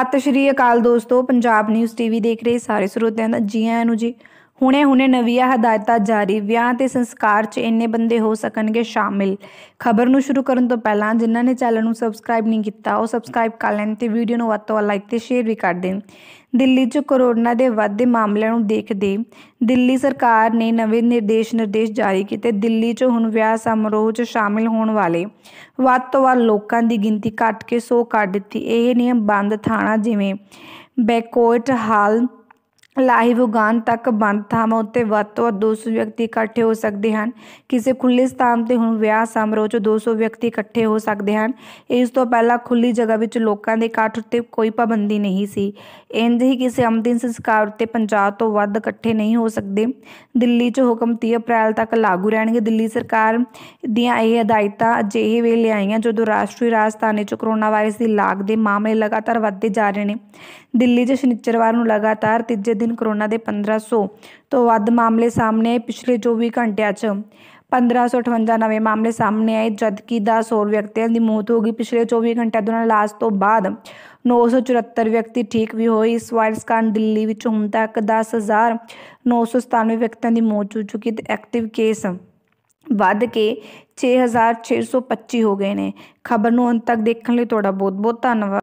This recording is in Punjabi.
ਸਤਿ ਸ਼੍ਰੀ ਅਕਾਲ ਦੋਸਤੋ ਪੰਜਾਬ ਨਿਊਜ਼ ਟੀਵੀ ਦੇਖ ਰਹੇ ਸਾਰੇ ਸਰੋਤਿਆਂ ਦਾ ਜੀ ਆਇਆਂ ਨੂੰ ਜੀ ਹੁਣੇ-ਹੁਣੇ ਨਵੀਆਂ ਹਦਾਇਤਾਂ ਜਾਰੀ ਵਿਆਹ ਤੇ ਸੰਸਕਾਰ 'ਚ ਇੰਨੇ ਬੰਦੇ ਹੋ ਸਕਣਗੇ ਸ਼ਾਮਿਲ ਖਬਰ ਨੂੰ ਸ਼ੁਰੂ ਕਰਨ ਤੋਂ ਪਹਿਲਾਂ ਜਿਨ੍ਹਾਂ ਨੇ ਚੈਨਲ ਨੂੰ ਸਬਸਕ੍ਰਾਈਬ ਨਹੀਂ ਕੀਤਾ ਉਹ ਸਬਸਕ੍ਰਾਈਬ ਕਰ ਲੈਣ ਤੇ ਵੀਡੀਓ ਨੂੰ ਵੱਧ ਤੋਂ ਵੱਧ ਲਾਈਕ ਤੇ ਸ਼ੇਅਰ ਵੀ ਕਰ ਦੇਣ ਦਿੱਲੀ 'ਚ ਕੋਰੋਨਾ ਦੇ ਵੱਧਦੇ ਮਾਮਲਿਆਂ ਨੂੰ ਦੇਖਦੇ ਦਿੱਲੀ ਸਰਕਾਰ ਨੇ ਨਵੇਂ ਨਿਰਦੇਸ਼ ਨਿਰਦੇਸ਼ ਜਾਰੀ ਕੀਤੇ ਦਿੱਲੀ 'ਚ ਹੁਣ ਵਿਆਹ ਸਮਾਰੋਹ 'ਚ ਸ਼ਾਮਿਲ ਹੋਣ ਵਾਲੇ ਵੱਧ ਤੋਂ ਵੱਧ ਲੋਕਾਂ ਦੀ ਗਿਣਤੀ ਘਟ ਕੇ 100 ਕਰ ਦਿੱਤੀ ਇਹ ਨਿਯਮ ਬੰਦ ਥਾਣਾ ਜਿਵੇਂ ਬੈਕੋਟ ਹਾਲ ਲਾਈਵ ਉਗਾਨ ਤੱਕ ਬੰਦ ਥਾਵਾਂ ਉੱਤੇ ਵੱਧ ਤੋਂ ਵੱਧ 200 ਵਿਅਕਤੀ ਇਕੱਠੇ ਹੋ ਸਕਦੇ ਹਨ ਕਿਸੇ ਖੁੱਲੇ ਸਥਾਨ ਤੇ ਹੁਣ ਵਿਆਹ ਸਮਾਰੋਹ 'ਚ 200 ਵਿਅਕਤੀ ਇਕੱਠੇ ਹੋ ਸਕਦੇ ਹਨ ਇਸ ਤੋਂ ਪਹਿਲਾਂ ਖੁੱਲੀ ਜਗ੍ਹਾ ਵਿੱਚ ਲੋਕਾਂ ਦੇ ਇਕੱਠ ਉੱਤੇ ਕੋਈ ਪਾਬੰਦੀ ਨਹੀਂ ਸੀ ਇੰਜ ਹੀ ਕਿਸੇ ਅੰਤਿਮ ਸੰਸਕਾਰ ਉੱਤੇ 50 ਤੋਂ ਵੱਧ ਇਕੱਠੇ ਨਹੀਂ ਹੋ ਸਕਦੇ ਦਿੱਲੀ 'ਚ ਹੁਕਮ 30 ਅਪ੍ਰੈਲ ਤੱਕ ਲਾਗੂ ਰਹਿਣਗੇ ਦਿੱਲੀ ਸਰਕਾਰ ਦੀਆਂ ਇਹ ਹਦਾਇਤਾਂ ਅਜਿਹੇ ਵੇਲੇ ਆਈਆਂ ਜਦੋਂ ਰਾਸ਼ਟਰੀ ਰਾਜਧਾਨੀ 'ਚ ਕੋਰੋਨਾ ਵਾਇਰਸ ਦੀ ਲਾਗ ਦੇ ਮਾਮਲੇ ਲਗਾਤਾਰ ਵੱਧਦੇ ਜਾ ਰਹੇ ਨੇ ਦਿੱਲੀ 'ਚ ਸ਼ਨੀਚਰਵਾਰ ਨੂੰ ਲਗਾਤਾਰ ਤੀਜੇ ਦਿਨ ਕਰੋਨਾ ਦੇ 1500 ਤੋਂ ਵੱਧ ਮਾਮਲੇ ਸਾਹਮਣੇ ਆਏ ਪਿਛਲੇ 24 ਘੰਟਿਆਂ 'ਚ 1558 ਨਵੇਂ ਮਾਮਲੇ ਸਾਹਮਣੇ ਆਏ ਜਦਕਿ 10 ਹੋਰ ਵਿਅਕਤੀਆਂ ਦੀ ਮੌਤ ਹੋ ਗਈ ਪਿਛਲੇ 24 ਘੰਟਿਆਂ ਦੌਰਾਨ ਲਾਸ ਤੋਂ ਬਾਅਦ 974 ਵਿਅਕਤੀ ਠੀਕ ਵੀ ਹੋਏ ਇਸ ਵਾਇਰਸ ਕਾਰਨ ਦਿੱਲੀ ਵਿੱਚ ਹੁਣ ਤੱਕ 10997 ਵਿਅਕਤੀਆਂ ਦੀ ਮੌਤ ਹੋ ਚੁੱਕੀ ਤੇ ਐਕਟਿਵ ਕੇਸ ਵੱਧ ਕੇ 6625 ਹੋ ਗਏ ਨੇ ਖਬਰ ਨੂੰ ਅੰਤ ਤੱਕ ਦੇਖਣ ਲਈ ਤੁਹਾਡਾ ਬਹੁਤ ਬਹੁਤ ਧੰਨਵਾਦ